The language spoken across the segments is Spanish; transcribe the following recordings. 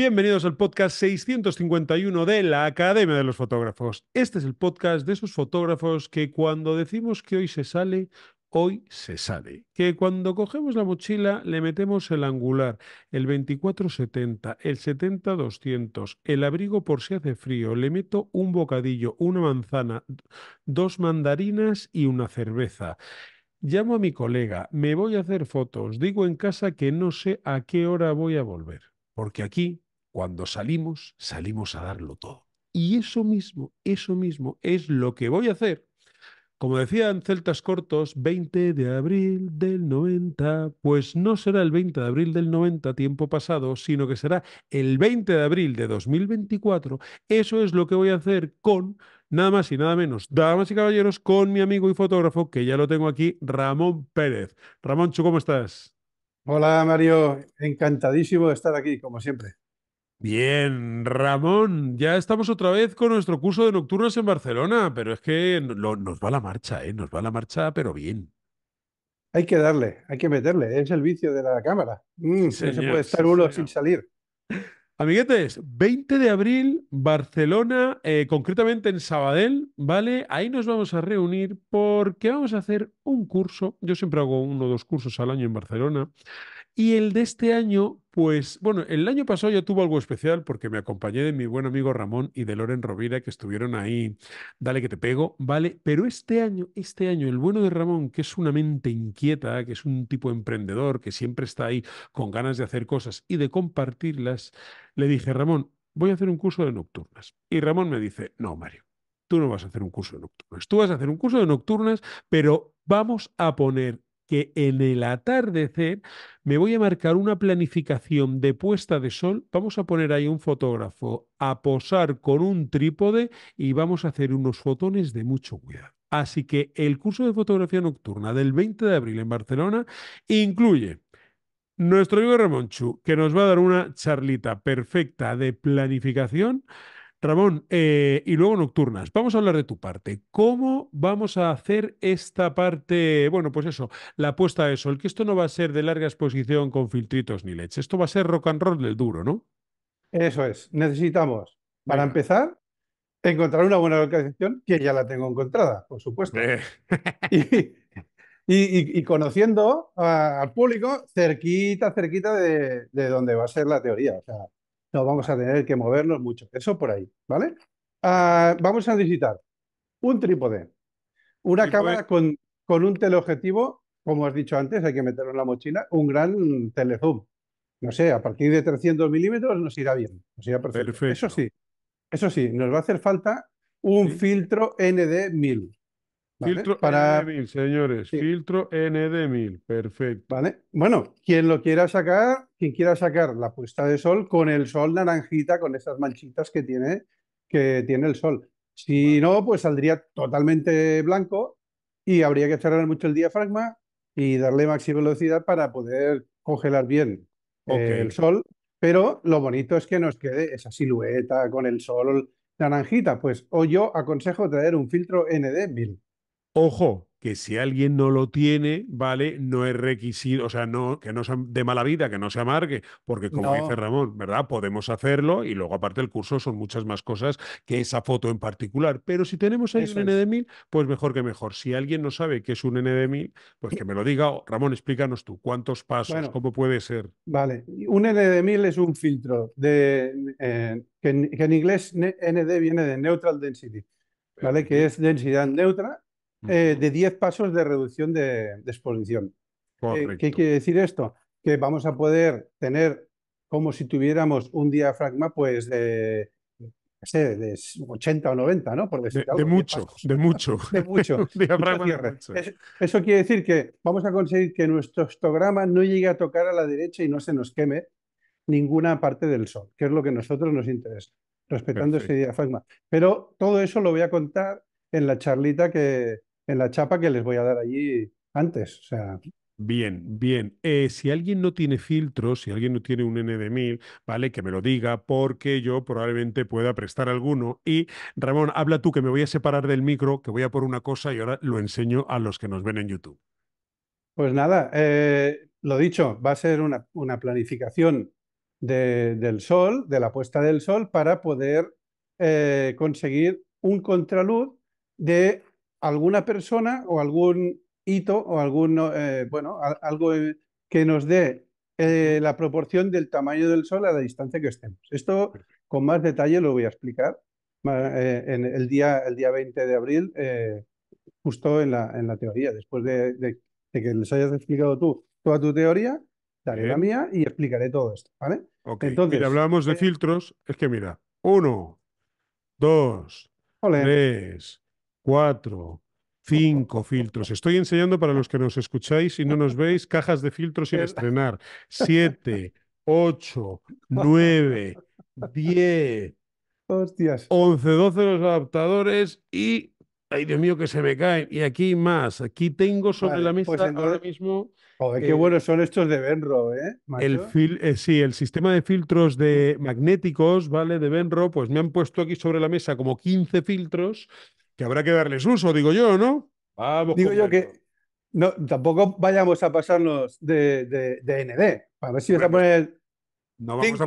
Bienvenidos al podcast 651 de la Academia de los Fotógrafos. Este es el podcast de esos fotógrafos que cuando decimos que hoy se sale, hoy se sale. Que cuando cogemos la mochila le metemos el angular, el 2470, el 70-200, el abrigo por si hace frío, le meto un bocadillo, una manzana, dos mandarinas y una cerveza. Llamo a mi colega, me voy a hacer fotos, digo en casa que no sé a qué hora voy a volver. Porque aquí cuando salimos, salimos a darlo todo. Y eso mismo, eso mismo es lo que voy a hacer. Como decían Celtas Cortos, 20 de abril del 90, pues no será el 20 de abril del 90, tiempo pasado, sino que será el 20 de abril de 2024. Eso es lo que voy a hacer con, nada más y nada menos, damas y caballeros, con mi amigo y fotógrafo, que ya lo tengo aquí, Ramón Pérez. Ramón, ¿cómo estás? Hola Mario, encantadísimo de estar aquí, como siempre. Bien, Ramón, ya estamos otra vez con nuestro curso de nocturnos en Barcelona, pero es que nos va la marcha, ¿eh? Nos va la marcha, pero bien. Hay que darle, hay que meterle, es el vicio de la cámara. Mm, no se puede estar uno sin salir. Amiguetes, 20 de abril, Barcelona, eh, concretamente en Sabadell, ¿vale? Ahí nos vamos a reunir porque vamos a hacer un curso. Yo siempre hago uno o dos cursos al año en Barcelona. Y el de este año, pues, bueno, el año pasado ya tuvo algo especial porque me acompañé de mi buen amigo Ramón y de Loren Rovira que estuvieron ahí, dale que te pego, ¿vale? Pero este año, este año, el bueno de Ramón, que es una mente inquieta, que es un tipo emprendedor, que siempre está ahí con ganas de hacer cosas y de compartirlas, le dije, Ramón, voy a hacer un curso de nocturnas. Y Ramón me dice, no, Mario, tú no vas a hacer un curso de nocturnas, tú vas a hacer un curso de nocturnas, pero vamos a poner que en el atardecer me voy a marcar una planificación de puesta de sol. Vamos a poner ahí un fotógrafo a posar con un trípode y vamos a hacer unos fotones de mucho cuidado. Así que el curso de fotografía nocturna del 20 de abril en Barcelona incluye nuestro amigo Chu, que nos va a dar una charlita perfecta de planificación Ramón, eh, y luego nocturnas. Vamos a hablar de tu parte. ¿Cómo vamos a hacer esta parte? Bueno, pues eso, la apuesta de eso, el que esto no va a ser de larga exposición con filtritos ni leche. Esto va a ser rock and roll del duro, ¿no? Eso es. Necesitamos, para empezar, encontrar una buena localización, que ya la tengo encontrada, por supuesto. Eh. Y, conociendo al público cerquita, cerquita de, de donde va a ser la teoría. O sea, no vamos a tener que movernos mucho. Eso por ahí, ¿vale? Ah, vamos a necesitar un trípode, una cámara con, un teleobjetivo, como has dicho antes, hay que meterlo en la mochila, un gran telezoom. No sé, a partir de 300 milímetros nos irá bien, nos irá Eso sí, eso sí, nos va a hacer falta un filtro ND1000. Filtro para... nd señores. Filtro ND1000, perfecto. Bueno, quien lo quiera sacar, quien quiera sacar la puesta de sol con el sol naranjita, con esas manchitas que tiene, que tiene el sol. Si no, pues saldría totalmente blanco y habría que cerrar mucho el diafragma y darle máxima velocidad para poder congelar bien eh, el sol. Pero lo bonito es que nos quede esa silueta con el sol naranjita. Pues hoy yo aconsejo traer un filtro ND1000. Ojo, que si alguien no lo tiene, ¿vale? No es requisito, o sea, no, que no sea de mala vida, que no se amargue, porque como dice Ramón, ¿verdad? Podemos hacerlo y luego aparte del curso son muchas más cosas que esa foto en particular, pero si tenemos ahí un ND1000, pues mejor que mejor. Si alguien no sabe qué es un ND1000, pues que me lo diga. Ramón, explícanos tú, ¿cuántos pasos? ¿Cómo puede ser? Vale, un ND1000 es un filtro de, eh, que en inglés ND viene de Neutral Density, ¿vale? Que es densidad neutra eh, de 10 pasos de reducción de, exposición. Eh, ¿Qué quiere decir esto? Que vamos a poder tener como si tuviéramos un diafragma, pues de, no sé, de 80 o 90, ¿no? Por de, mucho, de, mucho, de mucho, Eso, quiere decir que vamos a conseguir que nuestro histograma no llegue a tocar a la derecha y no se nos queme ninguna parte del sol, que es lo que a nosotros nos interesa, respetando ese diafragma. Pero todo eso lo voy a contar en la charlita que, en la chapa que les voy a dar allí antes. O sea, Bien, bien. Eh, si alguien no tiene filtros, si alguien no tiene un ND1000, ¿vale? Que me lo diga porque yo probablemente pueda prestar alguno. Y Ramón, habla tú que me voy a separar del micro, que voy a por una cosa y ahora lo enseño a los que nos ven en YouTube. Pues nada, eh, lo dicho, va a ser una, planificación del sol, de la puesta del sol, para poder eh, conseguir un contraluz de alguna persona o algún hito o algún, eh, bueno, algo que nos dé eh, la proporción del tamaño del Sol a la distancia que estemos. Esto con más detalle lo voy a explicar eh, en el día, el día 20 de abril, justo en la, en la, teoría. Después de, que les hayas explicado tú toda tu teoría, daré la mía y explicaré todo esto, ¿vale? Entonces, hablábamos de filtros. Es que mira, uno, dos, tres, cuatro, cinco filtros. Estoy enseñando para los que nos escucháis y no nos veis cajas de filtros sin estrenar. Siete, ocho, nueve, diez. once, doce 12 los adaptadores y. Ay, Dios mío, que se me caen. Y aquí más. Aquí tengo sobre la pues mesa ahora mismo. qué eh, buenos son estos de Benro, ¿eh? El eh, sí, el sistema de filtros de magnéticos, ¿vale? De Benro, pues me han puesto aquí sobre la mesa como 15 filtros que habrá que darles uso, digo yo, ¿no? digo yo que no, tampoco vayamos a pasarnos de, de, ND. A ver si a poner. No vamos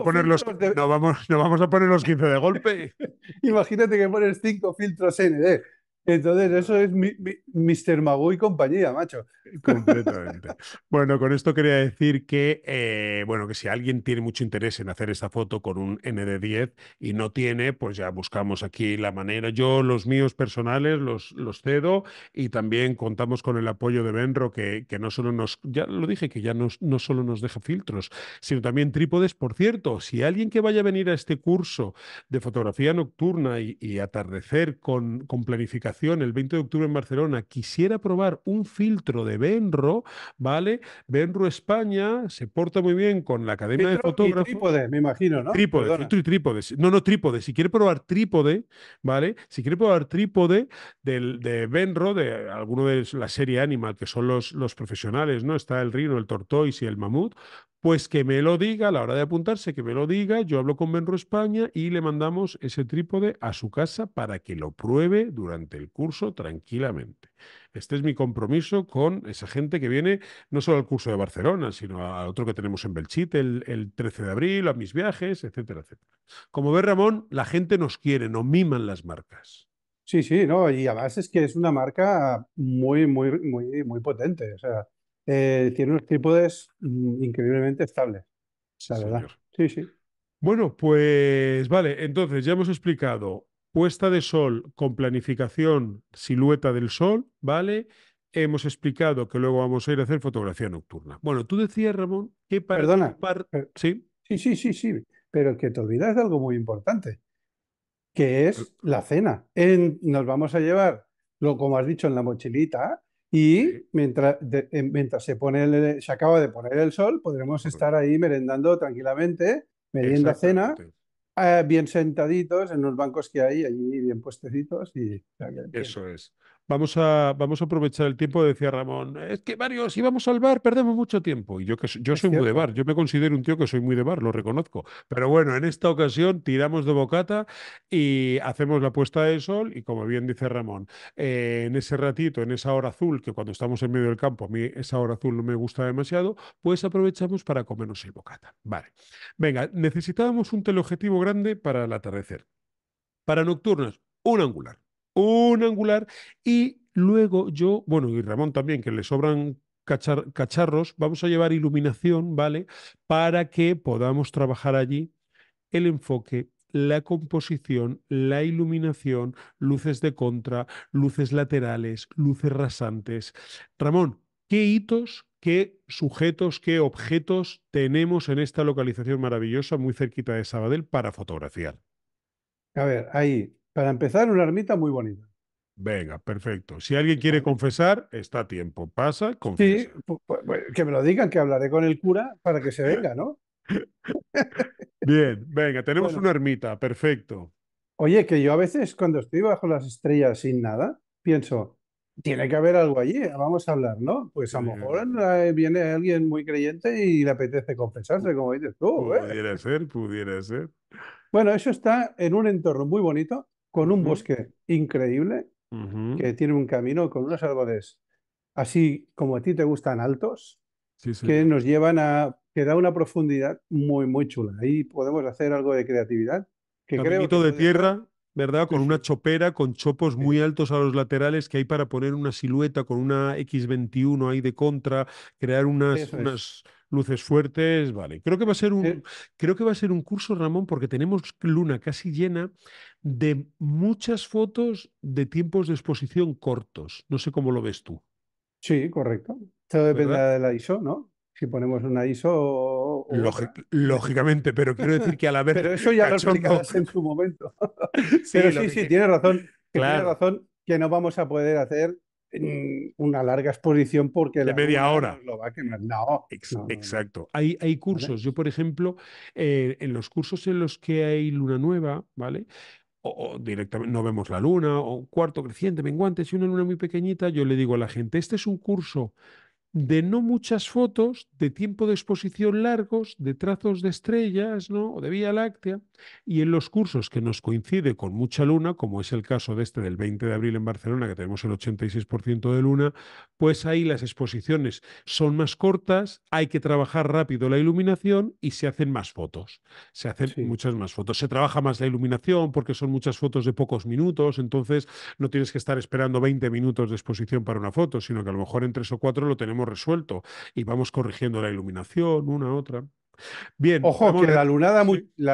No, vamos, no vamos a poner los 15 de golpe. Imagínate que pones 5 filtros ND. Entonces, eso es mi, Mr. y compañía, macho. Completamente. bueno, con esto quería decir que, eh, bueno, que si alguien tiene mucho interés en hacer esta foto con un ND10 y no tiene, pues ya buscamos aquí la manera. Yo los míos personales los, los cedo y también contamos con el apoyo de Benro, que, que no solo nos, ya lo dije, que ya nos, no solo nos deja filtros, sino también trípodes. Por cierto, si alguien que vaya a venir a este curso de fotografía nocturna y, atardecer con, con planificación, el 20 de octubre en Barcelona, quisiera probar un filtro de Benro, ¿vale? Benro España se porta muy bien con la academia de fotógrafos. Trípode, me imagino, ¿no? Trípode, filtro y trípode. No, no, trípode. Si quiere probar trípode, ¿vale? Si quiere probar trípode del, de Benro, de alguno de la serie Animal, que son los, los profesionales, ¿no? Está el rino, el tortoise y el mamut, pues que me lo diga, a la hora de apuntarse, que me lo diga, yo hablo con Benro España y le mandamos ese trípode a su casa para que lo pruebe durante el curso tranquilamente. Este es mi compromiso con esa gente que viene no solo al curso de Barcelona, sino a otro que tenemos en Belchite el, 13 de abril, a mis viajes, etcétera, etcétera. Como ves, Ramón, la gente nos quiere, nos miman las marcas. Sí, sí, no, y además es que es una marca muy, muy, muy, muy potente. O sea, eh, tiene unos trípodes mm, increíblemente estables. sí, Sí, Bueno, pues vale, entonces ya hemos explicado puesta de sol con planificación silueta del sol, ¿vale? Hemos explicado que luego vamos a ir a hacer fotografía nocturna. Bueno, tú decías, Ramón, que para... Perdona. ¿Sí? sí, sí, sí, sí, pero que te olvidas de algo muy importante, que es la cena. En... nos vamos a llevar, lo, como has dicho, en la mochilita, y mientras, eh, mientras se, pone eh, se acaba de poner el sol, podremos estar ahí merendando tranquilamente, meriendo cena, ah, bien sentaditos en los bancos que hay allí, bien puestecitos. Y, Eso es. Vamos a, vamos a aprovechar el tiempo, decía Ramón. Es que, Mario, si vamos al bar, perdemos mucho tiempo. Y yo que yo soy muy de bar, yo me considero un tío que soy muy de bar, lo reconozco. Pero bueno, en esta ocasión tiramos de bocata y hacemos la puesta de sol. Y como bien dice Ramón, eh, en ese ratito, en esa hora azul, que cuando estamos en medio del campo, a mí esa hora azul no me gusta demasiado, pues aprovechamos para comernos el bocata. Vale. Venga, necesitábamos un teleobjetivo grande para el atardecer. Para nocturnos, un angular un angular y luego yo, bueno, y Ramón también, que le sobran cacharros, vamos a llevar iluminación, ¿vale? Para que podamos trabajar allí el enfoque la composición, la iluminación, luces de contra, luces laterales, luces rasantes. Ramón, ¿qué hitos, qué sujetos, qué objetos tenemos en esta localización maravillosa muy cerquita de Sabadell para fotografiar? A ver, ahí para empezar, una ermita muy bonita. Venga, perfecto. Si alguien quiere confesar, está a tiempo. Pasa, confiesa. Sí, pues, que me lo digan, que hablaré con el cura para que se venga, ¿no? Bien, venga, tenemos una ermita, perfecto. Oye, que yo a veces cuando estoy bajo las estrellas sin nada, pienso, tiene que haber algo allí, vamos a hablar, ¿no? Pues a lo mejor eh, viene alguien muy creyente y le apetece confesarse, como dices tú. ¿eh? Pudiera ser, pudiera ser. Bueno, eso está en un entorno muy bonito con un bosque increíble, que tiene un camino con unos árboles así como a ti te gustan altos, que nos llevan a, que da una profundidad muy, muy chula. Ahí podemos hacer algo de creatividad. Un Caminito de tierra, ¿verdad? Con una chopera, con chopos muy altos a los laterales que hay para poner una silueta con una X21 ahí de contra, crear unas luces fuertes, vale. Creo que va a ser un, creo que va a ser un curso, Ramón, porque tenemos luna casi llena de muchas fotos de tiempos de exposición cortos. No sé cómo lo ves tú. Sí, correcto. Todo depende de la ISO, ¿no? Si ponemos una ISO. lógicamente, pero quiero decir que a la vez... pero eso ya lo explicarás en su momento. sí, pero sí, sí, tienes razón. Tiene Tienes razón que no vamos a poder hacer una larga exposición porque... De la media hora. Lo va a Exacto. hay, cursos. Yo, por ejemplo, eh, en los cursos en los que hay luna nueva, ¿vale? O, o, directamente no vemos la luna, o cuarto creciente, menguante, si una luna muy pequeñita, yo le digo a la gente, este es un curso de no muchas fotos, de tiempo de exposición largos, de trazos de estrellas ¿no? o de Vía Láctea, y en los cursos que nos coincide con mucha luna, como es el caso de este del 20 de abril en Barcelona, que tenemos el 86% de luna, pues ahí las exposiciones son más cortas, hay que trabajar rápido la iluminación y se hacen más fotos. Se hacen muchas más fotos. Se trabaja más la iluminación porque son muchas fotos de pocos minutos, entonces no tienes que estar esperando 20 minutos de exposición para una foto, sino que a lo mejor en tres o cuatro lo tenemos resuelto y vamos corrigiendo la iluminación, una, otra. Bien. Ojo, que la,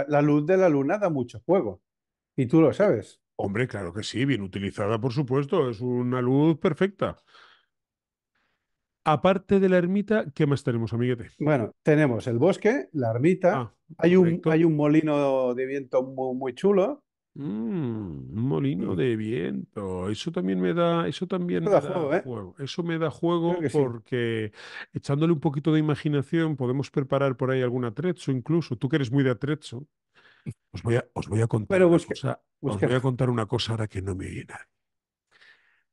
la, luz de la luna da mucho juego. Y tú lo eh, sabes. Hombre, claro que sí, bien utilizada, por supuesto. Es una luz perfecta. Aparte de la ermita, ¿qué más tenemos, amiguete? Bueno, tenemos el bosque, la ermita. Ah, hay, un, hay, un, molino de viento muy, muy chulo. Mm, un molino de viento. Eso también me da, eso también da ¿eh? juego, Eso me da juego porque echándole un poquito de imaginación podemos preparar por ahí algún atrecho incluso. Tú que eres muy de atrecho, os voy a, os voy a contar una cosa. Os voy a contar una cosa ahora que no me oye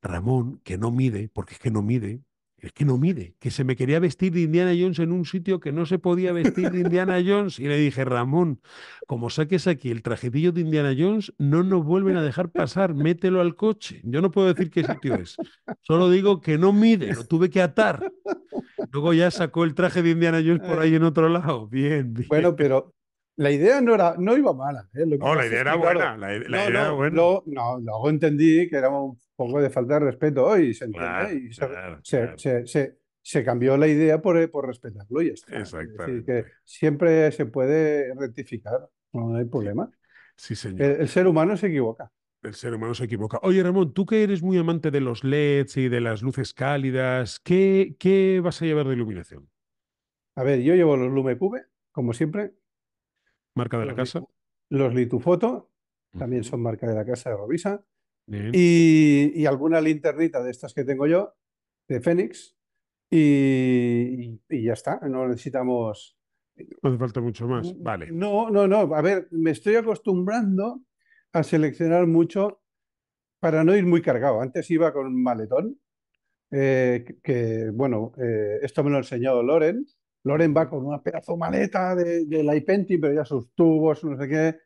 Ramón, que no mide, porque es que no mide, es que no mide, que se me quería vestir de Indiana Jones en un sitio que no se podía vestir de Indiana Jones. Y le dije, Ramón, como saques aquí el trajetillo de Indiana Jones, no nos vuelven a dejar pasar, mételo al coche. Yo no puedo decir qué sitio es, solo digo que no mide, lo tuve que atar. Luego ya sacó el traje de Indiana Jones por ahí en otro lado. Bien, Bueno, pero, la idea no, era, no iba mala. ¿eh? no, la idea era buena. no, no, luego entendí que éramos Pongo de falta de respeto hoy, ¿se entiende? y se, cambió la idea por, respetarlo y está. Es que siempre se puede rectificar, no hay problema. Sí, señor. el, ser humano se equivoca el ser humano se equivoca. Oye, Ramón, tú que eres muy amante de los LEDs y de las luces cálidas, ¿qué, qué vas a llevar de iluminación? A ver, yo llevo los Lume Cube, como siempre. Marca de la casa. Los Litufoto, también son marca de la casa de Robisa y, alguna linternita de estas que tengo yo, de Fénix, y, ya está, no necesitamos... No hace falta mucho más, mm, vale. No, no, no, a ver, me estoy acostumbrando a seleccionar mucho para no ir muy cargado. Antes iba con un maletón, eh, que, bueno, eh, esto me lo enseñó Loren. Loren va con una pedazo maleta de, de la Ipenti, pero ya sus tubos, no sé qué,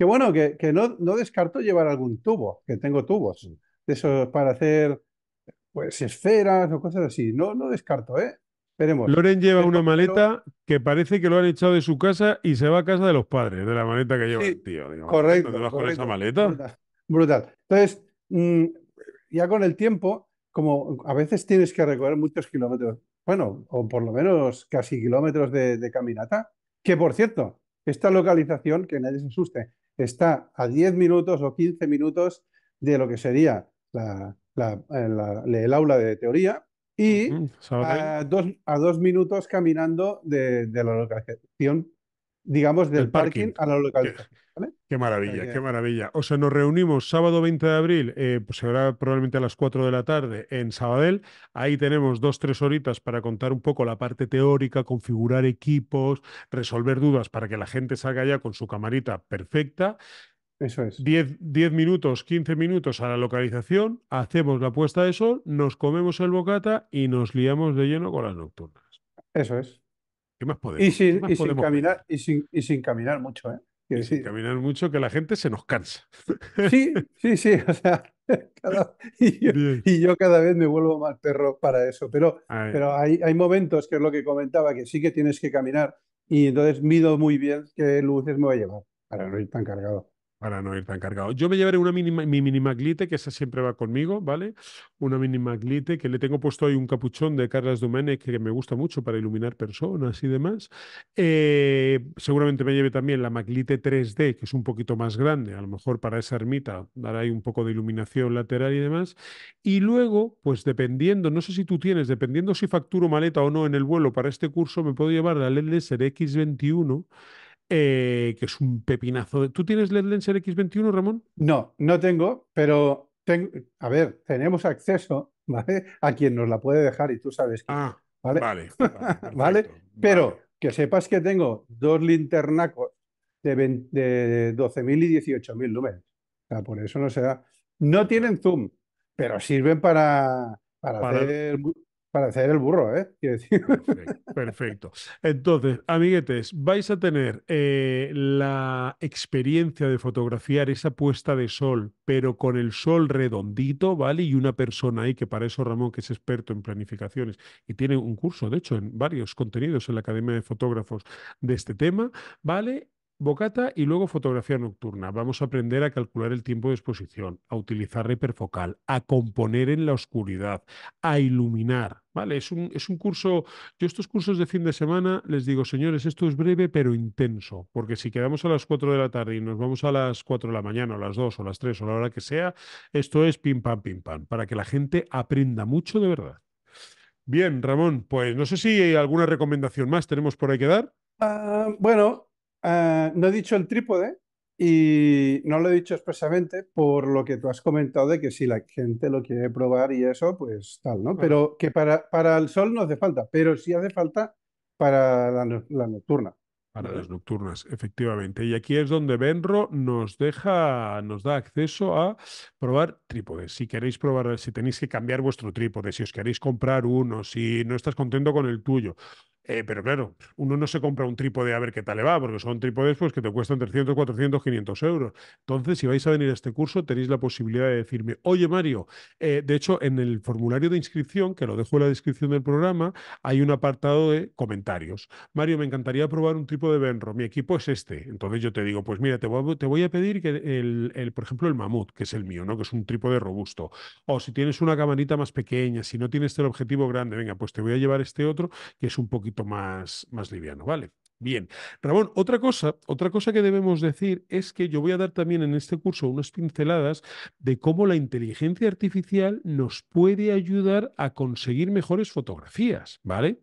que bueno, que, no, no, descarto llevar algún tubo, que tengo tubos, mm. de para hacer pues esferas o cosas así. No, no descarto, ¿eh? Loren lleva una maleta que parece que lo han echado de su casa y se va a casa de los padres, de la maleta que lleva el tío. correcto. maleta? Brutal. Entonces, mm, ya con el tiempo, como a veces tienes que recorrer muchos kilómetros, bueno, o por lo menos casi kilómetros de caminata, que por cierto, esta localización, que nadie se asuste, está a 10 minutos o 15 minutos de lo que sería eh, el aula de teoría y a dos, a minutos caminando de, de la localización digamos, del parking, a la localización. Qué maravilla, qué maravilla. O sea, nos reunimos sábado 20 de abril, eh, pues será probablemente a las 4 de la tarde en Sabadell. Ahí tenemos dos, tres horitas para contar un poco la parte teórica, configurar equipos, resolver dudas para que la gente salga ya con su camarita perfecta. Eso es. 10, 10, minutos, 15 minutos a la localización, hacemos la puesta de sol, nos comemos el bocata y nos liamos de lleno con las nocturnas. Eso es. ¿Qué más podemos? Y sin, y caminar, y sin, y sin, caminar mucho, ¿eh? caminar mucho que la gente se nos cansa. Sí, sí, sí. O sea, y, yo, cada vez me vuelvo más perro para eso. Pero, pero hay, hay momentos, que es lo que comentaba, que sí que tienes que caminar. Y entonces mido muy bien qué luces me va a llevar para no ir tan cargado para no ir tan cargado. Yo me llevaré una mi mini maglite, que esa siempre va conmigo, ¿vale? Una mini maglite que le tengo puesto ahí un capuchón de Carlos Domenech que me gusta mucho para iluminar personas y demás. Eh, seguramente me lleve también la maglite 3D, que es un poquito más grande, a lo mejor para esa ermita dará ahí un poco de iluminación lateral y demás. Y luego, pues dependiendo, no sé si tú tienes, dependiendo si facturo maleta o no en el vuelo para este curso, me puedo llevar la Lesser X21 eh, que es un pepinazo. ¿Tú tienes LED Lenser X21, Ramón? No, no tengo, pero tengo, a ver, tenemos acceso ¿vale? a quien nos la puede dejar y tú sabes que. Ah, vale. Vale, Pero que sepas que tengo dos linternacos de, 12.000 y 18.000 lúmenes. O sea, por eso no se da. No tienen zoom, pero sirven para, para... hacer para hacer el burro, ¿eh? Decir. Perfecto, Entonces, amiguetes, vais a tener eh, la experiencia de fotografiar esa puesta de sol, pero con el sol redondito, ¿vale? Y una persona ahí, que para eso Ramón, que es experto en planificaciones y tiene un curso, de hecho, en varios contenidos en la Academia de Fotógrafos de este tema, ¿vale? Bocata y luego fotografía nocturna. Vamos a aprender a calcular el tiempo de exposición, a utilizar reperfocal, a componer en la oscuridad, a iluminar. ¿Vale? Es un, es un curso. Yo estos cursos de fin de semana les digo, señores, esto es breve pero intenso, porque si quedamos a las 4 de la tarde y nos vamos a las 4 de la mañana, o a las 2 o a las 3 o la hora que sea, esto es pim pam, pim pam, para que la gente aprenda mucho de verdad. Bien, Ramón, pues no sé si hay alguna recomendación más tenemos por ahí que dar. Ah, bueno, eh, no he dicho el trípode y no lo he dicho expresamente por lo que tú has comentado de que si la gente lo quiere probar y eso, pues tal, ¿no? Pero que para, para el sol no hace falta, pero sí hace falta para la, la nocturna. Para las nocturnas, efectivamente. Y aquí es donde Benro nos deja, nos da acceso a probar trípodes. Si queréis probar, si tenéis que cambiar vuestro trípode, si os queréis comprar uno, si no estás contento con el tuyo, eh, pero claro, uno no se compra un trípode a ver qué tal le va, porque son trípodes pues, que te cuestan 300, 400, 500 euros. Entonces, si vais a venir a este curso, tenéis la posibilidad de decirme, oye Mario, eh, de hecho, en el formulario de inscripción, que lo dejo en la descripción del programa, hay un apartado de comentarios. Mario, me encantaría probar un trípode Benro, mi equipo es este. Entonces yo te digo, pues mira, te voy a, te voy a pedir que el, por ejemplo, el mamut, que es el mío, ¿no? que es un trípode robusto. O si tienes una camarita más pequeña, si no tienes el objetivo grande, venga, pues te voy a llevar este otro, que es un poquito más, más liviano, ¿vale? Bien, Ramón, otra cosa, otra cosa que debemos decir es que yo voy a dar también en este curso unas pinceladas de cómo la inteligencia artificial nos puede ayudar a conseguir mejores fotografías, ¿vale?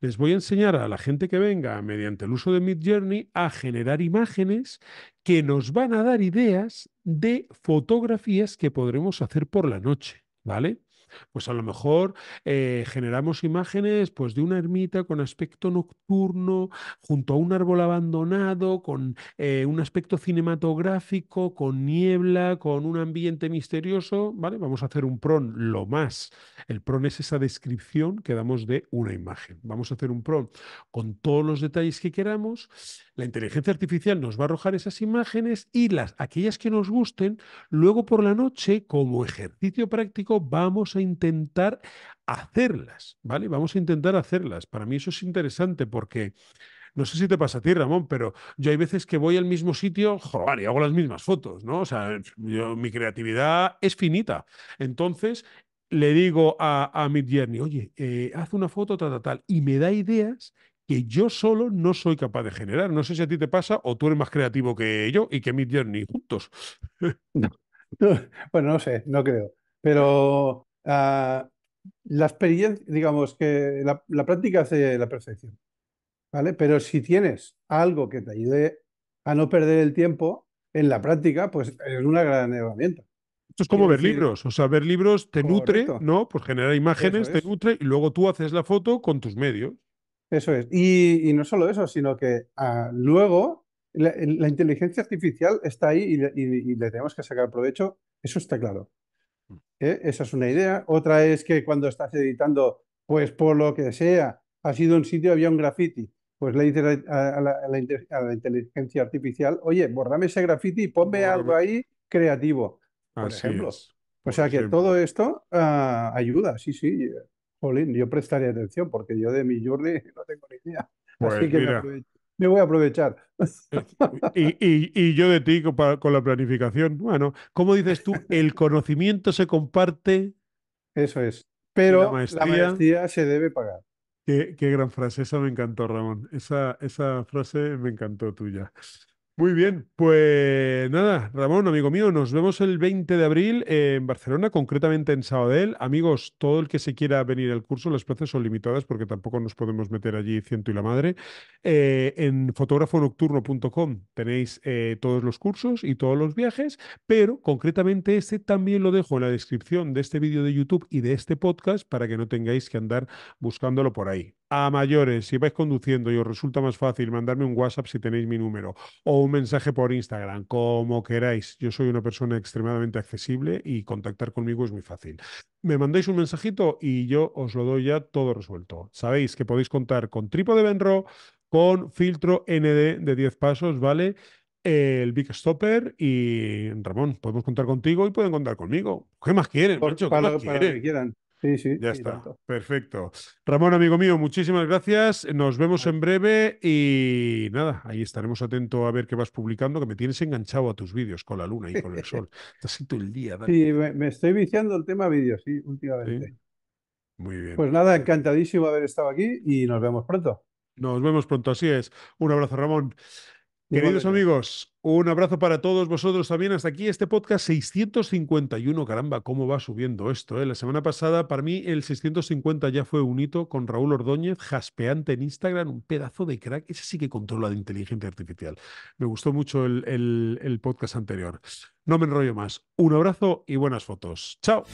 Les voy a enseñar a la gente que venga mediante el uso de mid journey a generar imágenes que nos van a dar ideas de fotografías que podremos hacer por la noche, ¿vale? Pues a lo mejor eh, generamos imágenes pues, de una ermita con aspecto nocturno, junto a un árbol abandonado, con eh, un aspecto cinematográfico, con niebla, con un ambiente misterioso. ¿vale? Vamos a hacer un PRON lo más. El PRON es esa descripción que damos de una imagen. Vamos a hacer un PRON con todos los detalles que queramos. La inteligencia artificial nos va a arrojar esas imágenes y las, aquellas que nos gusten, luego por la noche, como ejercicio práctico, vamos a intentar hacerlas, ¿vale? Vamos a intentar hacerlas. Para mí eso es interesante porque... No sé si te pasa a ti, Ramón, pero yo hay veces que voy al mismo sitio, joder, y hago las mismas fotos, ¿no? O sea, mi creatividad es finita. Entonces, le digo a, a Journey, oye, eh, haz una foto, tal, tal, tal, y me da ideas que yo solo no soy capaz de generar. No sé si a ti te pasa o tú eres más creativo que yo y que Journey, juntos. bueno, no sé, no creo. Pero Ah, la experiencia, digamos que la, práctica hace la percepción ¿vale? Pero si tienes algo que te ayude a no perder el tiempo en la práctica, pues es una gran herramienta. Esto es como ver libros, o sea, ver libros te nutre, ¿no? Pues genera imágenes, te nutre y luego tú haces la foto con tus medios. Eso es. Y, no solo eso, sino que ah, luego la, inteligencia artificial está ahí y le tenemos que sacar provecho, eso está claro. ¿Eh? Esa es una idea. Otra es que cuando estás editando, pues por lo que sea, ha sido un sitio, había un graffiti. Pues le dices a, la, inteligencia artificial, oye, bórrame ese graffiti y ponme algo ahí creativo, por ejemplo. O sea que todo esto ah, ayuda, sí, sí. Jolín, yo prestaré atención porque yo de mi journey no tengo ni idea. Así pues que voy a aprovechar. Eh, y, y, y yo de ti con, la planificación. Bueno, ¿cómo dices tú? El conocimiento se comparte. Eso es. Pero la maestría, se debe pagar. Qué, qué, gran frase, esa me encantó, Ramón. Esa, esa frase me encantó tuya. Muy bien, pues nada, Ramón, amigo mío, nos vemos el 20 de abril en Barcelona, concretamente en Sabadell. Amigos, todo el que se quiera venir al curso, las plazas son limitadas porque tampoco nos podemos meter allí ciento y la madre. Eh, en fotógrafonocturno.com tenéis eh, todos los cursos y todos los viajes, pero concretamente este también lo dejo en la descripción de este vídeo de YouTube y de este podcast para que no tengáis que andar buscándolo por ahí a mayores, si vais conduciendo y os resulta más fácil mandarme un WhatsApp si tenéis mi número o un mensaje por Instagram, como queráis. Yo soy una persona extremadamente accesible y contactar conmigo es muy fácil. Me mandáis un mensajito y yo os lo doy ya todo resuelto. Sabéis que podéis contar con Tripo de Benro, con filtro ND de 10 pasos, ¿vale? el Big Stopper y Ramón, podemos contar contigo y pueden contar conmigo. ¿Qué más quieren, Por, para, Lo que quieran. Sí, sí. Ya está. Perfecto. Ramón, amigo mío, muchísimas gracias. Nos vemos en breve y nada, ahí estaremos atentos a ver qué vas publicando, que me tienes enganchado a tus vídeos con la luna y con el sol. Estás todo el día. Dale. Sí, me, estoy viciando el tema vídeo, sí, últimamente. Muy bien. Pues nada, pues encantadísimo haber estado aquí y nos vemos pronto. Nos vemos pronto, así es. Un abrazo, Ramón. Queridos amigos, un abrazo para todos vosotros también. Hasta aquí este podcast 651. Caramba, cómo va subiendo esto. Eh. La semana pasada, para mí, el 650 ya fue un hito con Raúl Ordóñez, jaspeante en Instagram, un pedazo de crack. Ese sí que controla de inteligencia artificial. Me gustó mucho el podcast anterior. No me enrollo más. Un abrazo y buenas fotos. Chao.